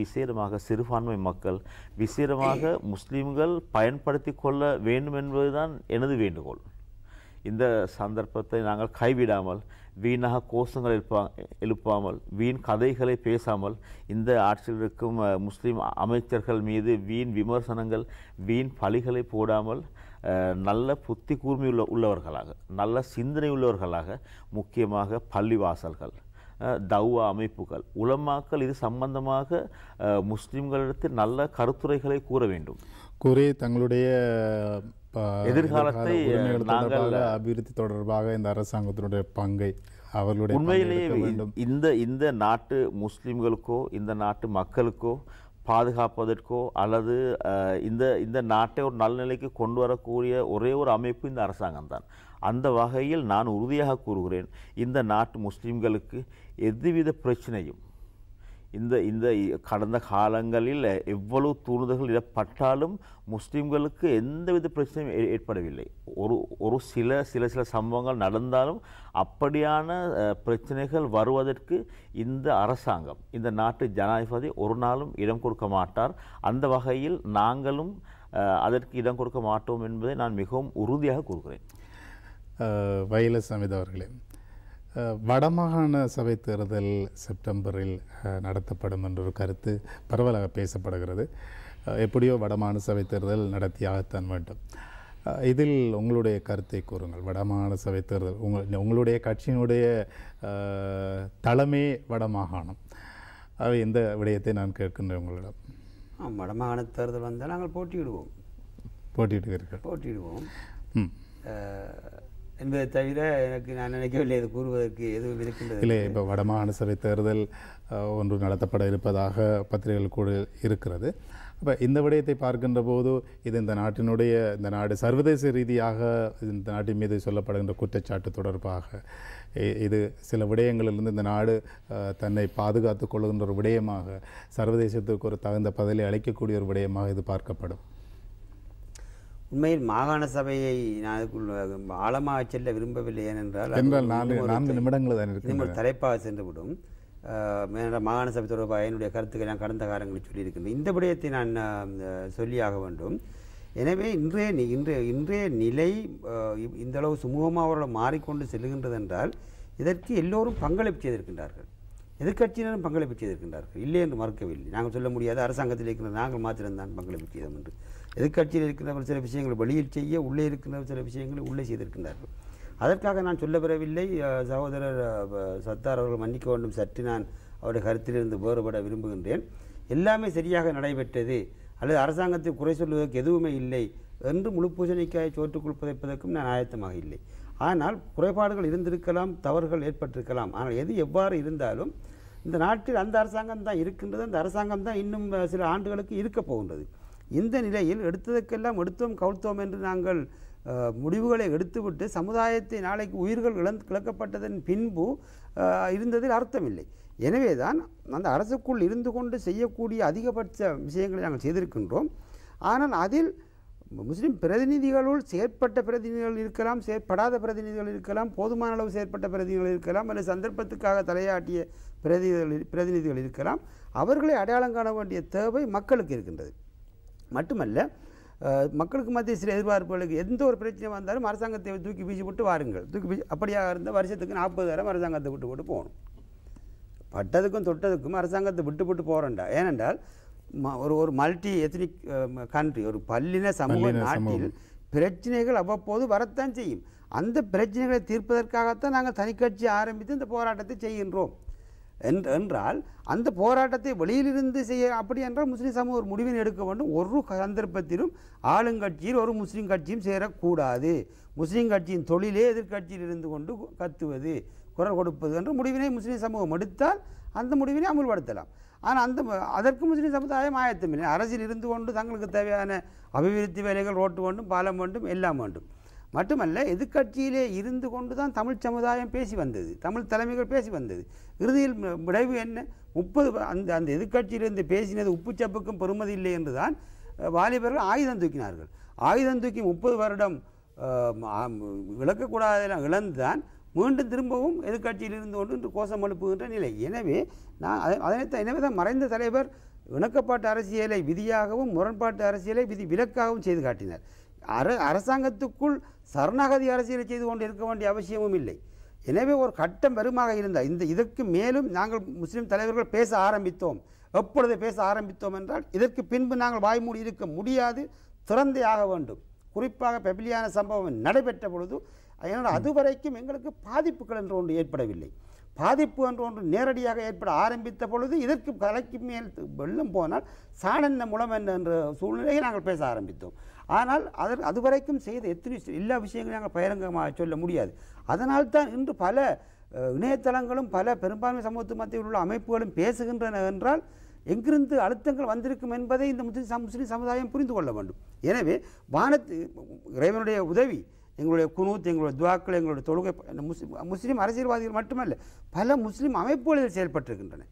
விசேடமாக சிறுபான்மை மக்கள் விசேடமாக முஸ்லீம்கள் பயன்படுத்தி கொள்ள வேண்டும் என்பதுதான் எனது வேண்டுகோள் இந்த சந்தர்ப்பத்தை நாங்கள் கைவிடாமல் வீணாக கோஷங்கள் எழுப்பா எழுப்பாமல் வீண் கதைகளை பேசாமல் இந்த ஆட்சியில் இருக்கும் முஸ்லீம் அமைச்சர்கள் மீது வீண் விமர்சனங்கள் வீண் பழிகளை போடாமல் நல்ல புத்தி கூர்மையுள்ள உள்ளவர்களாக நல்ல சிந்தனை உள்ளவர்களாக முக்கியமாக பள்ளிவாசல்கள் தவ்வா அமைப்புகள் உலமாக்கள் இது சம்பந்தமாக முஸ்லீம்களிடத்தில் நல்ல கருத்துரைகளை கூற வேண்டும் கூறி தங்களுடைய எதிர்காலத்தை நாங்கள் அபிவிருத்தி தொடர்பாக இந்த அரசாங்கத்தினுடைய பங்கை அவர்களுடைய உண்மையிலேயே இந்த இந்த நாட்டு முஸ்லிம்களுக்கோ இந்த நாட்டு மக்களுக்கோ பாதுகாப்பதற்கோ அல்லது இந்த இந்த நாட்டை ஒரு நல்நிலைக்கு கொண்டு வரக்கூடிய ஒரே ஒரு அமைப்பு இந்த அரசாங்கம் தான் அந்த வகையில் நான் உறுதியாக கூறுகிறேன் இந்த நாட்டு முஸ்லீம்களுக்கு எதுவித பிரச்சனையும் இந்த இந்த கடந்த காலங்களில் எவ்வளவு தூண்டுதல்கள் இடப்பட்டாலும் முஸ்லீம்களுக்கு எந்தவித பிரச்சனையும் ஏற்படவில்லை ஒரு ஒரு சில சில சில சம்பவங்கள் நடந்தாலும் அப்படியான பிரச்சனைகள் வருவதற்கு இந்த அரசாங்கம் இந்த நாட்டு ஜனாதிபதி ஒரு நாளும் இடம் கொடுக்க மாட்டார் அந்த வகையில் நாங்களும் அதற்கு இடம் கொடுக்க மாட்டோம் என்பதை நான் மிகவும் உறுதியாக கூறுகிறேன் வயலசாமி அவர்களே வடமாகாண சபை தேர்தல் செப்டம்பரில் நடத்தப்படும் என்ற ஒரு கருத்து பரவலாக பேசப்படுகிறது எப்படியோ வடமாகாண சபை தேர்தல் நடத்தியாகத்தான் வேண்டும் இதில் உங்களுடைய கருத்தை கூறுங்கள் வடமாகாண சபை தேர்தல் உங்கள் உங்களுடைய கட்சியினுடைய தலைமை வடமாகாணம் அவை இந்த விடயத்தை நான் கேட்கின்றேன் உங்களிடம் வடமாகாண தேர்தல் வந்தால் நாங்கள் போட்டியிடுவோம் போட்டியிட்டு போட்டியிடுவோம் என்பதை தவிர எனக்கு நான் நினைக்கவில்லை இது கூறுவதற்கு எதுவும் இருக்கின்றது இல்லை இப்போ வடமாகாண சபை தேர்தல் ஒன்று நடத்தப்பட இருப்பதாக பத்திரிகைகள் கூட இருக்கிறது அப்போ இந்த விடயத்தை பார்க்கின்ற போது இது இந்த நாட்டினுடைய இந்த நாடு சர்வதேச ரீதியாக இந்த நாட்டின் மீது சொல்லப்படுகின்ற குற்றச்சாட்டு தொடர்பாக இது சில விடயங்களிலிருந்து இந்த நாடு தன்னை பாதுகாத்து கொள்கின்ற ஒரு விடயமாக சர்வதேசத்துக்கு ஒரு தகுந்த பதிலை அளிக்கக்கூடிய ஒரு விடயமாக இது பார்க்கப்படும் உண்மையில் மாகாண சபையை நான் ஆழமாக செல்ல விரும்பவில்லை ஏனென்றால் நான்கு நிமிடங்கள் தான் தலைப்பாக சென்று விடும் மாகாண சபை தொடர்பாக என்னுடைய கருத்துக்கள் நான் கடந்த காலங்களில் சொல்லியிருக்கின்றேன் இந்த விடயத்தை நான் சொல்லியாக வேண்டும் எனவே இன்றைய இன்றைய இன்றைய நிலை இந்தளவு சுமூகமாக அவர்கள் மாறிக்கொண்டு செல்கின்றது என்றால் இதற்கு எல்லோரும் பங்களிப்பு செய்திருக்கின்றார்கள் எதிர்கட்சியினரும் பங்களிப்பு செய்திருக்கின்றார்கள் இல்லை என்று மறுக்கவில்லை நாங்கள் சொல்ல முடியாது அரசாங்கத்தில் இருக்கிற நாங்கள் மாத்திரம்தான் பங்களிப்பு செய்தோம் என்று எதிர்கட்சியில் இருக்கின்றவர் சில விஷயங்களை வெளியில் செய்ய உள்ளே இருக்கின்றவர் சில விஷயங்களை உள்ளே செய்திருக்கின்றார்கள் அதற்காக நான் சொல்ல பெறவில்லை சகோதரர் சத்தார் அவர்கள் மன்னிக்க வேண்டும் சற்று நான் அவருடைய கருத்திலிருந்து வேறுபட விரும்புகின்றேன் எல்லாமே சரியாக நடைபெற்றது அல்லது அரசாங்கத்தை குறை சொல்வதற்கு எதுவுமே இல்லை என்று முழு பூசணிக்காய் சோற்றுக்குள் புதைப்பதற்கும் நான் ஆயத்தமாக இல்லை ஆனால் குறைபாடுகள் இருந்திருக்கலாம் தவறுகள் ஏற்பட்டிருக்கலாம் ஆனால் எது எவ்வாறு இருந்தாலும் இந்த நாட்டில் அந்த அரசாங்கம் தான் இருக்கின்றது அந்த அரசாங்கம் தான் இன்னும் சில ஆண்டுகளுக்கு இருக்க போகின்றது இந்த நிலையில் எடுத்ததற்கெல்லாம் எடுத்தோம் கவுழ்த்தோம் என்று நாங்கள் முடிவுகளை எடுத்துவிட்டு சமுதாயத்தை நாளைக்கு உயிர்கள் இழந்து கிழக்கப்பட்டதன் பின்பு இருந்ததில் அர்த்தமில்லை எனவே தான் அந்த அரசுக்குள் இருந்து கொண்டு செய்யக்கூடிய அதிகபட்ச விஷயங்களை நாங்கள் செய்திருக்கின்றோம் ஆனால் அதில் முஸ்லீம் பிரதிநிதிகளுள் செயற்பட்ட பிரதிநிதிகள் இருக்கலாம் செயற்படாத பிரதிநிதிகள் இருக்கலாம் போதுமான அளவு செயற்பட்ட பிரதிநிதிகள் இருக்கலாம் அல்லது சந்தர்ப்பத்துக்காக தலையாட்டிய பிரதிநிதிகள் பிரதிநிதிகள் இருக்கலாம் அவர்களை அடையாளம் காண வேண்டிய தேவை மக்களுக்கு இருக்கின்றது மட்டுமல்ல மக்களுக்கு மத்திய சில எதிர்பார்ப்புகளுக்கு எந்த ஒரு பிரச்சனை வந்தாலும் அரசாங்கத்தை தூக்கி வீசி விட்டு வாருங்கள் தூக்கி வீசி அப்படியாக இருந்தால் வருஷத்துக்கு நாற்பதாயிரம் அரசாங்கத்தை விட்டு விட்டு போகணும் பட்டதுக்கும் தொட்டதுக்கும் அரசாங்கத்தை விட்டு விட்டு போகிறேன்டா ஏனென்றால் ஒரு ஒரு மல்டி எத்னிக் கண்ட்ரி ஒரு பல்லின சமூக நாட்டில் பிரச்சனைகள் அவ்வப்போது வரத்தான் செய்யும் அந்த பிரச்சனைகளை தீர்ப்பதற்காகத்தான் நாங்கள் தனி கட்சி ஆரம்பித்து இந்த போராட்டத்தை செய்கின்றோம் என்றால் அந்த போராட்டத்தை வெளியிலிருந்து செய்ய அப்படி என்றால் முஸ்லீம் சமூகம் ஒரு முடிவை எடுக்க வேண்டும் ஒரு சந்தர்ப்பத்திலும் ஆளுங்கட்சியில் ஒரு முஸ்லீம் கட்சியும் சேரக்கூடாது முஸ்லீம் கட்சியின் தொழிலே எதிர்கட்சியில் இருந்து கொண்டு கத்துவது குரல் கொடுப்பது என்ற முடிவினை முஸ்லீம் சமூகம் எடுத்தால் அந்த முடிவினை அமுல்படுத்தலாம் ஆனால் அந்த அதற்கு முஸ்லீம் சமுதாயம் ஆயத்தம் இல்லை அரசில் இருந்து கொண்டு தங்களுக்கு தேவையான அபிவிருத்தி வேலைகள் ரோட்டு வேண்டும் பாலம் வேண்டும் எல்லாம் வேண்டும் மட்டுமல்ல எதிர்கட்சியிலே இருந்து கொண்டு தான் தமிழ் சமுதாயம் பேசி வந்தது தமிழ் தலைமைகள் பேசி வந்தது இறுதியில் விளைவு என்ன முப்பது அந்த அந்த எதிர்கட்சியிலிருந்து பேசினது உப்புச்சப்புக்கும் பெருமதி இல்லை என்று தான் வாலிபர்கள் ஆயுதம் தூக்கினார்கள் ஆயுதம் தூக்கி முப்பது வருடம் இழந்து இழந்துதான் மீண்டும் திரும்பவும் எதிர்கட்சியில் இருந்து கொண்டு இன்று கோஷம் எழுப்புகின்ற நிலை எனவே நான் அதனைத்தான் எனவே தான் மறைந்த தலைவர் இணக்கப்பாட்டு அரசியலை விதியாகவும் முரண்பாட்டு அரசியலை விதி விலக்காகவும் செய்து காட்டினார் அர அரசாங்கத்துக்குள் சரணாகதி அரசியலை செய்து கொண்டு இருக்க வேண்டிய அவசியமும் இல்லை எனவே ஒரு கட்டம் வருமாக இருந்தால் இந்த இதற்கு மேலும் நாங்கள் முஸ்லீம் தலைவர்கள் பேச ஆரம்பித்தோம் எப்பொழுது பேச ஆரம்பித்தோம் என்றால் இதற்கு பின்பு நாங்கள் வாய்மூடி இருக்க முடியாது திறந்தே ஆக வேண்டும் குறிப்பாக பெபிலியான சம்பவம் நடைபெற்ற பொழுது அதனால் அதுவரைக்கும் எங்களுக்கு பாதிப்புகள் என்ற ஒன்று ஏற்படவில்லை பாதிப்பு என்ற ஒன்று நேரடியாக ஏற்பட ஆரம்பித்த பொழுது இதற்கு கலைக்கு மேல் வெள்ளம் போனால் சாணந்த மூலம் என்ன என்ற சூழ்நிலையை நாங்கள் பேச ஆரம்பித்தோம் ஆனால் அது அதுவரைக்கும் செய்த எத்தனை எல்லா விஷயங்களையும் நாங்கள் பகிரங்கமாக சொல்ல முடியாது அதனால் தான் இன்று பல இணையதளங்களும் பல பெரும்பான்மை சமூகத்து மத்தியில் உள்ள அமைப்புகளும் பேசுகின்றன என்றால் எங்கிருந்து அழுத்தங்கள் வந்திருக்கும் என்பதை இந்த முஸ்லீம் முஸ்லீம் சமுதாயம் புரிந்து கொள்ள வேண்டும் எனவே வானத்து இறைவனுடைய உதவி எங்களுடைய குனூத் எங்களுடைய துவாக்கள் எங்களுடைய தொழுகை முஸ்லீம் முஸ்லீம் அரசியல்வாதிகள் மட்டுமல்ல பல முஸ்லீம் அமைப்புகளில் செயல்பட்டிருக்கின்றன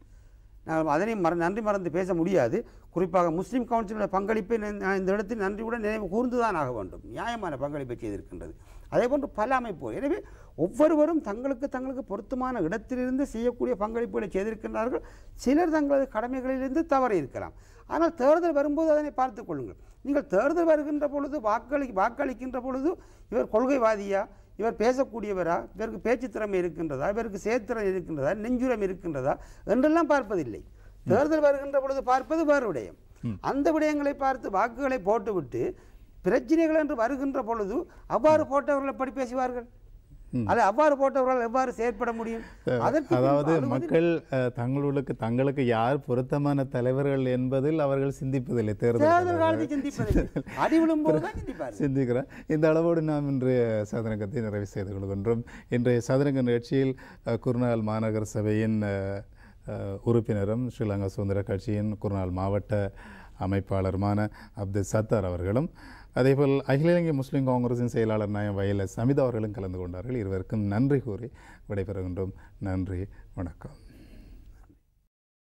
நாம் அதனை மற நன்றி மறந்து பேச முடியாது குறிப்பாக முஸ்லீம் கவுன்சிலோட பங்களிப்பை இந்த இடத்தில் நன்றியுடன் நினைவு கூர்ந்துதான் ஆக வேண்டும் நியாயமான பங்களிப்பை செய்திருக்கின்றது அதே போன்று பல அமைப்புகள் எனவே ஒவ்வொருவரும் தங்களுக்கு தங்களுக்கு பொருத்தமான இடத்திலிருந்து செய்யக்கூடிய பங்களிப்புகளை செய்திருக்கின்றார்கள் சிலர் தங்களது கடமைகளிலிருந்து தவறி இருக்கலாம் ஆனால் தேர்தல் வரும்போது அதனை பார்த்துக் கொள்ளுங்கள் நீங்கள் தேர்தல் வருகின்ற பொழுது வாக்களி வாக்களிக்கின்ற பொழுது இவர் கொள்கைவாதியா இவர் பேசக்கூடியவரா இவருக்கு பேச்சு திறமை இருக்கின்றதா இவருக்கு செயற்திறன் இருக்கின்றதா நெஞ்சுரம் இருக்கின்றதா என்றெல்லாம் பார்ப்பதில்லை தேர்தல் வருகின்ற பொழுது பார்ப்பது வேறு விடயம் அந்த விடயங்களை பார்த்து வாக்குகளை போட்டுவிட்டு பிரச்சனைகள் என்று வருகின்ற பொழுது அவ்வாறு போட்டவர்கள் எப்படி பேசுவார்கள் அதை அவ்வாறு போட்டவர்கள் எவ்வாறு செயற்பட முடியும் அதாவது மக்கள் தங்களுக்கு தங்களுக்கு யார் பொருத்தமான தலைவர்கள் என்பதில் அவர்கள் சிந்திப்பதில்லை தேர்தல் சிந்திப்பதில்லை அடிவிழும் சிந்திக்கிறார் இந்த அளவோடு நாம் இன்று சதுரங்கத்தை நிறைவு செய்து கொள்கின்றோம் இன்றைய சதுரங்க நிகழ்ச்சியில் குருநாள் மாநகர சபையின் உறுப்பினரும் ஸ்ரீலங்கா சுதந்திர கட்சியின் குருநாள் மாவட்ட அமைப்பாளருமான அப்துல் சத்தார் அவர்களும் அதேபோல் அகில இலங்கை முஸ்லீம் காங்கிரஸின் செயலாளர் நாயம் வயல சமிதா அவர்களும் கலந்து கொண்டார்கள் இருவருக்கும் நன்றி கூறி விடைபெறுகின்றோம் நன்றி வணக்கம்